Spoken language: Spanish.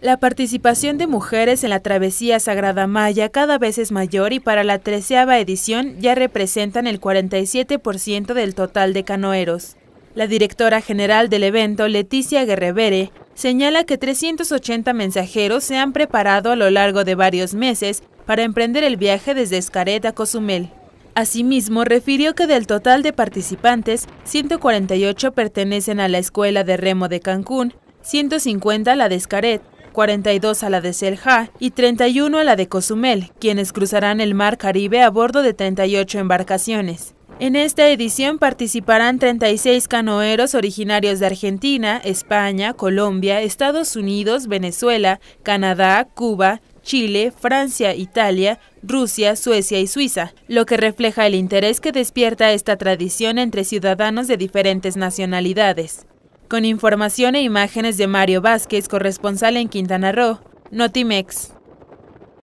La participación de mujeres en la travesía Sagrada Maya cada vez es mayor y para la treceava edición ya representan el 47% del total de canoeros. La directora general del evento, Leticia Guerrevere, señala que 380 mensajeros se han preparado a lo largo de varios meses para emprender el viaje desde Escaret a Cozumel. Asimismo, refirió que del total de participantes, 148 pertenecen a la Escuela de Remo de Cancún, 150 a la de Escaret, 42 a la de Selja y 31 a la de Cozumel, quienes cruzarán el mar Caribe a bordo de 38 embarcaciones. En esta edición participarán 36 canoeros originarios de Argentina, España, Colombia, Estados Unidos, Venezuela, Canadá, Cuba, Chile, Francia, Italia, Rusia, Suecia y Suiza, lo que refleja el interés que despierta esta tradición entre ciudadanos de diferentes nacionalidades. Con información e imágenes de Mario Vázquez, corresponsal en Quintana Roo, Notimex.